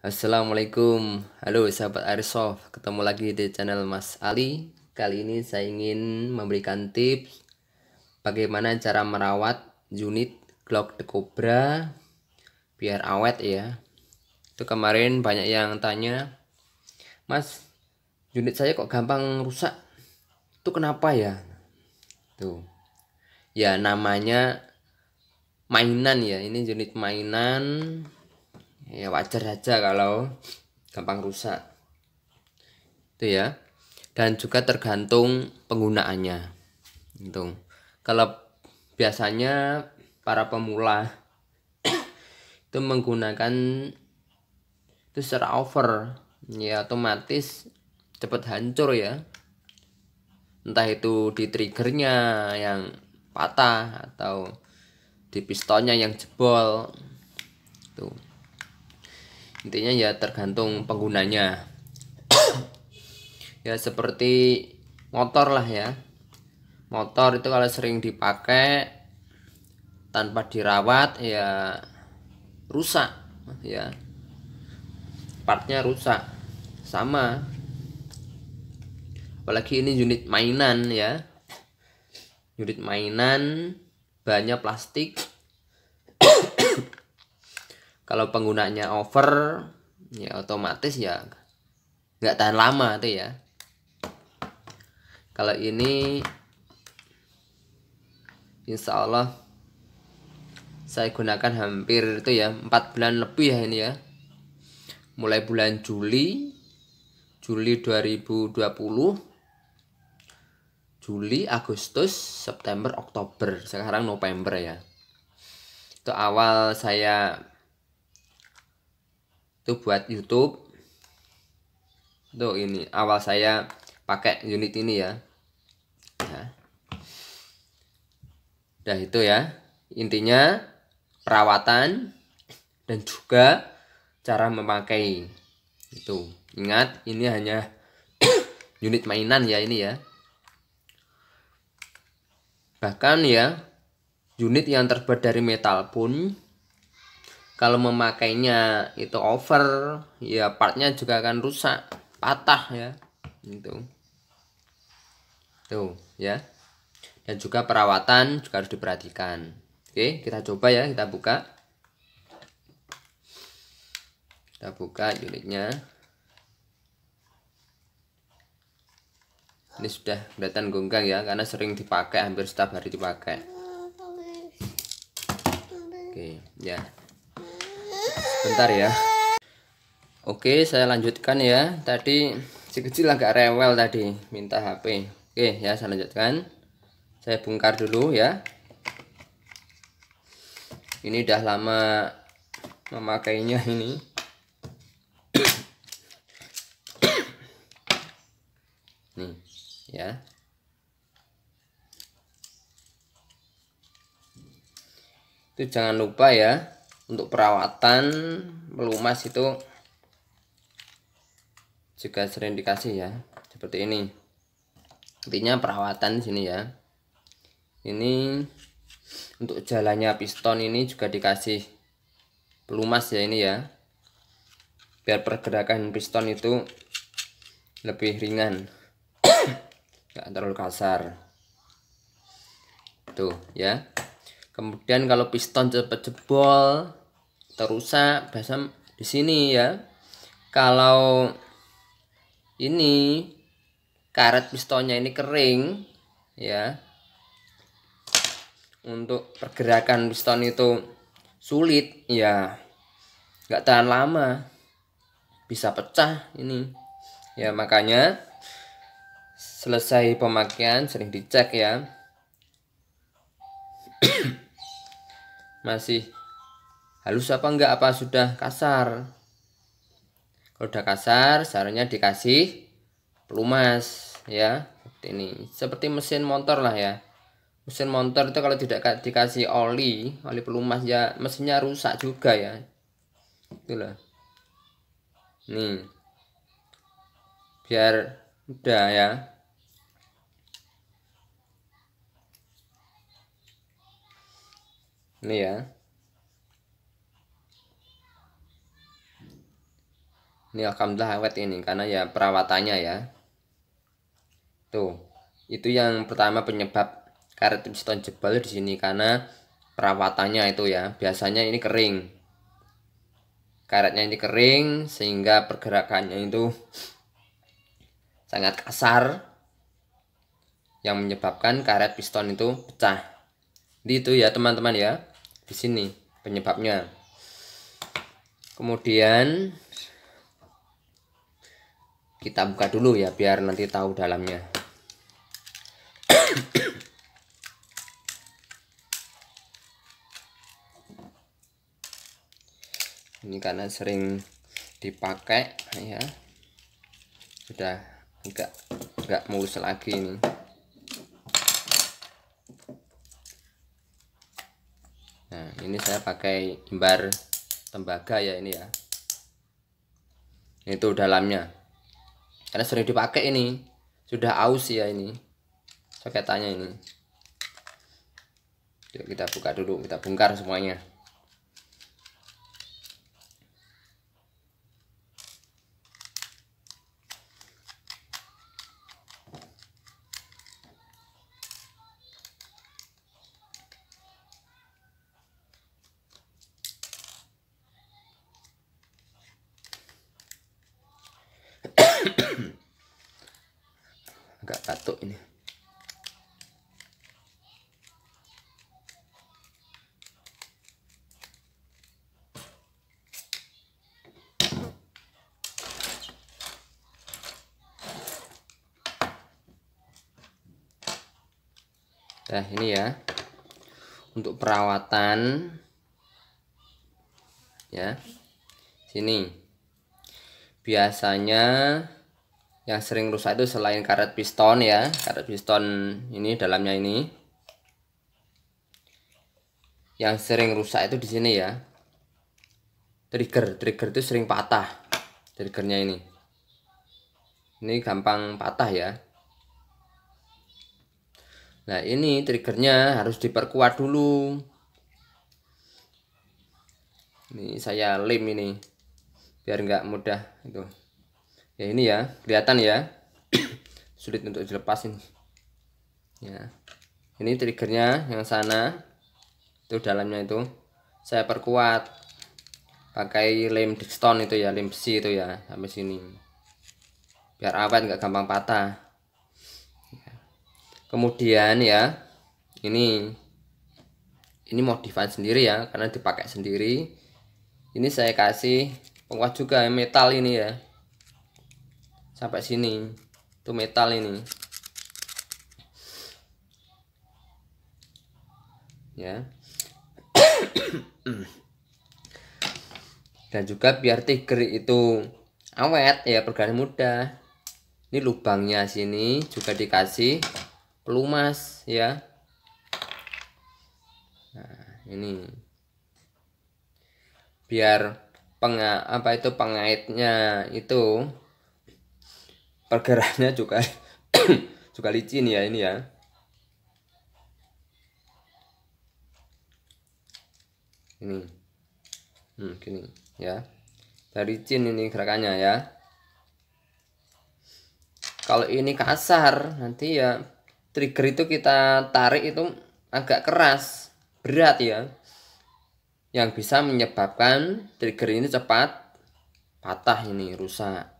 Assalamualaikum, halo sahabat airsoft, ketemu lagi di channel Mas Ali. Kali ini saya ingin memberikan tips bagaimana cara merawat unit Glock The Cobra biar awet ya. Itu kemarin banyak yang tanya, Mas, unit saya kok gampang rusak? Itu kenapa ya? Tuh, ya namanya mainan ya, ini unit mainan ya wajar saja kalau gampang rusak itu ya dan juga tergantung penggunaannya itu kalau biasanya para pemula itu menggunakan itu secara over ya otomatis cepat hancur ya entah itu di triggernya yang patah atau di pistonnya yang jebol tuh intinya ya tergantung penggunanya ya seperti motor lah ya motor itu kalau sering dipakai tanpa dirawat ya rusak ya partnya rusak sama apalagi ini unit mainan ya unit mainan banyak plastik kalau penggunanya over ya otomatis ya nggak tahan lama tuh ya kalau ini insya Allah saya gunakan hampir itu ya 4 bulan lebih ya ini ya mulai bulan Juli Juli 2020 Juli, Agustus, September, Oktober sekarang November ya itu awal saya itu buat YouTube tuh ini awal saya pakai unit ini ya nah. itu ya intinya perawatan dan juga cara memakai itu ingat ini hanya unit mainan ya ini ya bahkan ya unit yang terbuat dari metal pun kalau memakainya itu over ya partnya juga akan rusak patah ya itu tuh ya dan juga perawatan juga harus diperhatikan oke kita coba ya kita buka kita buka unitnya ini sudah kelihatan gonggang ya karena sering dipakai hampir setiap hari dipakai oke ya bentar ya oke saya lanjutkan ya tadi si kecil agak rewel tadi minta HP oke ya saya lanjutkan saya bongkar dulu ya ini udah lama memakainya ini nih ya itu jangan lupa ya untuk perawatan pelumas itu juga sering dikasih ya seperti ini intinya perawatan di sini ya ini untuk jalannya piston ini juga dikasih pelumas ya ini ya biar pergerakan piston itu lebih ringan nggak terlalu kasar tuh ya kemudian kalau piston cepat jebol terusak bahasa di sini ya kalau ini karet pistonnya ini kering ya untuk pergerakan piston itu sulit ya nggak tahan lama bisa pecah ini ya makanya selesai pemakaian sering dicek ya masih halus apa enggak apa sudah kasar kalau sudah kasar seharusnya dikasih pelumas ya seperti ini seperti mesin motor lah ya mesin motor itu kalau tidak dikasih oli oli pelumas ya mesinnya rusak juga ya itulah nih biar udah ya ini ya Ini alhamdulillah awet ini karena ya perawatannya ya. Tuh, itu yang pertama penyebab karet piston jebol di sini karena perawatannya itu ya. Biasanya ini kering. Karetnya ini kering sehingga pergerakannya itu sangat kasar yang menyebabkan karet piston itu pecah. di itu ya teman-teman ya. Di sini penyebabnya. Kemudian kita buka dulu ya biar nanti tahu dalamnya ini karena sering dipakai ya sudah enggak enggak mulus lagi ini nah ini saya pakai imbar tembaga ya ini ya itu dalamnya karena sering dipakai ini sudah aus ya ini soketannya ini yuk kita buka dulu kita bongkar semuanya ini Nah ini ya untuk perawatan ya sini biasanya yang sering rusak itu selain karet piston ya karet piston ini dalamnya ini yang sering rusak itu di sini ya trigger trigger itu sering patah triggernya ini ini gampang patah ya nah ini triggernya harus diperkuat dulu ini saya lem ini biar nggak mudah itu ya ini ya kelihatan ya sulit untuk dilepas ini ya ini triggernya yang sana itu dalamnya itu saya perkuat pakai lem stone itu ya lem besi itu ya sampai sini biar awet nggak gampang patah ya. kemudian ya ini ini modifan sendiri ya karena dipakai sendiri ini saya kasih penguat juga metal ini ya sampai sini itu metal ini ya dan juga biar tiger itu awet ya pergerakan muda ini lubangnya sini juga dikasih pelumas ya nah ini biar penga apa itu pengaitnya itu pergerakannya juga juga licin ya ini ya ini hmm, gini ya dari licin ini gerakannya ya kalau ini kasar nanti ya trigger itu kita tarik itu agak keras berat ya yang bisa menyebabkan trigger ini cepat patah ini rusak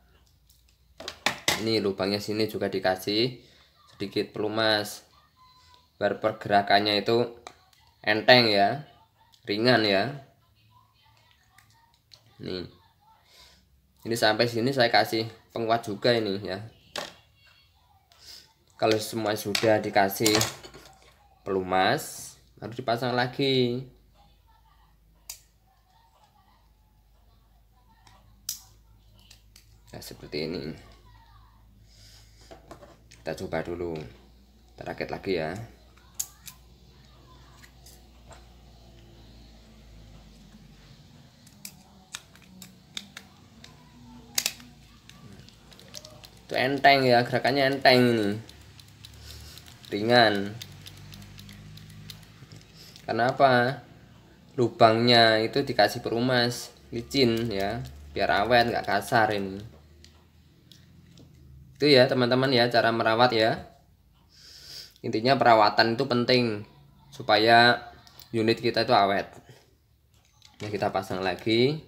ini lubangnya sini juga dikasih sedikit pelumas biar pergerakannya itu enteng ya ringan ya nih ini sampai sini saya kasih penguat juga ini ya kalau semua sudah dikasih pelumas harus dipasang lagi nah, seperti ini kita coba dulu kita rakit lagi ya itu enteng ya gerakannya enteng ini ringan karena apa lubangnya itu dikasih perumas licin ya biar awet nggak kasar ini itu ya teman-teman ya cara merawat ya intinya perawatan itu penting supaya unit kita itu awet ya kita pasang lagi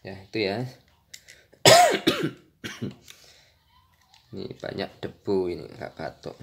ya itu ya ini banyak debu ini nggak batuk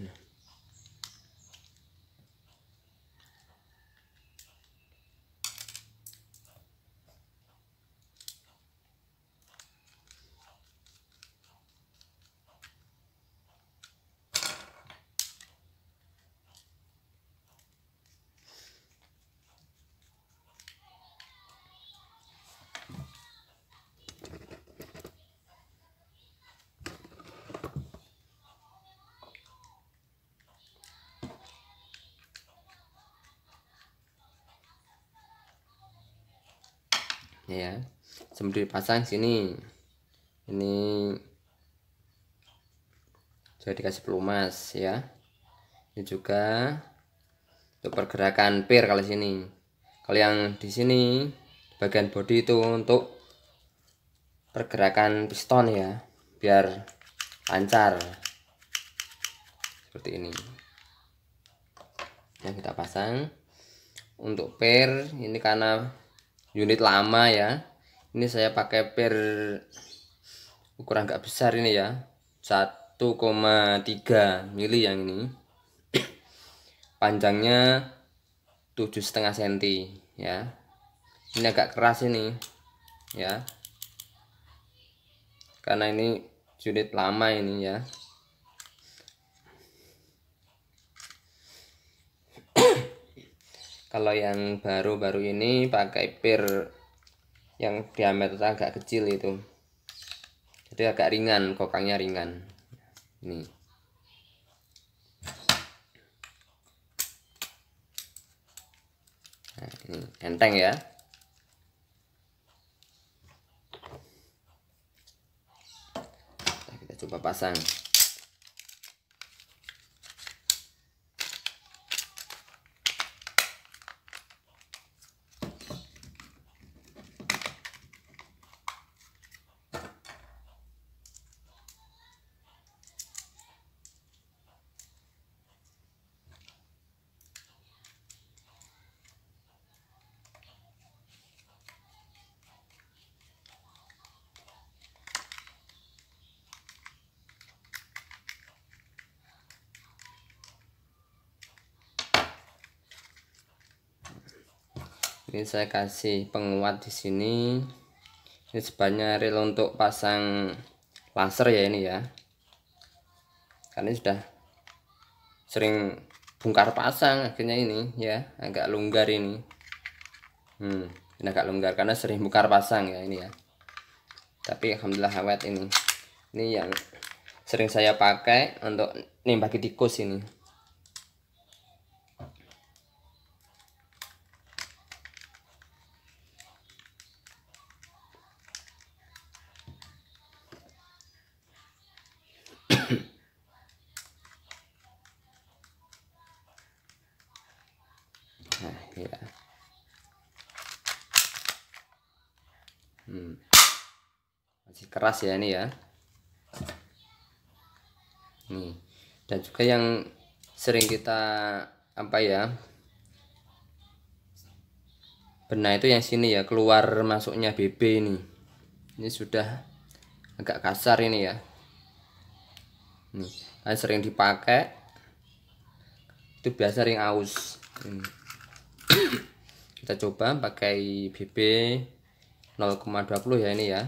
ya sembuh ya. dipasang sini ini sudah dikasih pelumas ya ini juga untuk pergerakan pir kalau sini kalau yang di sini bagian body itu untuk pergerakan piston ya biar lancar seperti ini yang kita pasang untuk per ini karena unit lama ya ini saya pakai per ukuran agak besar ini ya 1,3 mili yang ini panjangnya tujuh setengah senti ya ini agak keras ini ya karena ini unit lama ini ya kalau yang baru-baru ini pakai pir yang diameter agak kecil itu jadi agak ringan kokangnya ringan ini nah, ini enteng ya nah, kita coba pasang ini saya kasih penguat di sini ini sebanyak rel untuk pasang laser ya ini ya karena ini sudah sering bongkar pasang akhirnya ini ya agak longgar ini hmm, ini agak longgar karena sering bongkar pasang ya ini ya tapi alhamdulillah awet ini ini yang sering saya pakai untuk nembaki tikus ini hmm. masih keras ya ini ya nih dan juga yang sering kita apa ya benar itu yang sini ya keluar masuknya BB ini ini sudah agak kasar ini ya nih kan sering dipakai itu biasa ring aus hmm. kita coba pakai BB 0,20 ya ini ya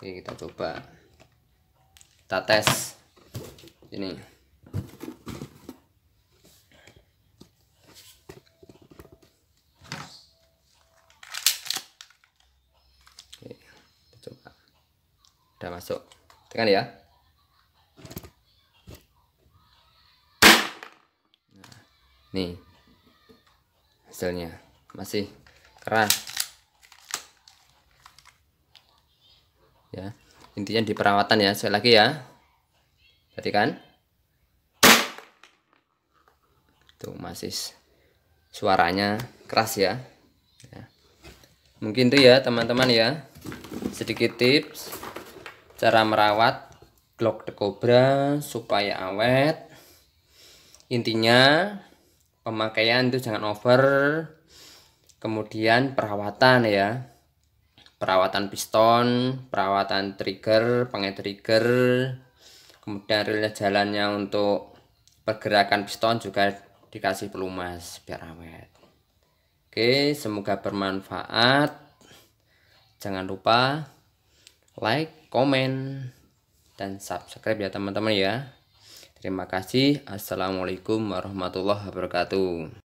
Oke kita coba Kita tes Ini Oke, kita coba Udah masuk Tekan ya Nah, nih hasilnya masih keras ya intinya di perawatan ya sekali lagi ya berarti kan itu masih suaranya keras ya, ya. mungkin itu ya teman-teman ya sedikit tips cara merawat Glock the Cobra supaya awet intinya pemakaian itu jangan over kemudian perawatan ya perawatan piston perawatan trigger pengen trigger kemudian relnya jalannya untuk pergerakan piston juga dikasih pelumas biar awet oke semoga bermanfaat jangan lupa like komen dan subscribe ya teman-teman ya terima kasih assalamualaikum warahmatullahi wabarakatuh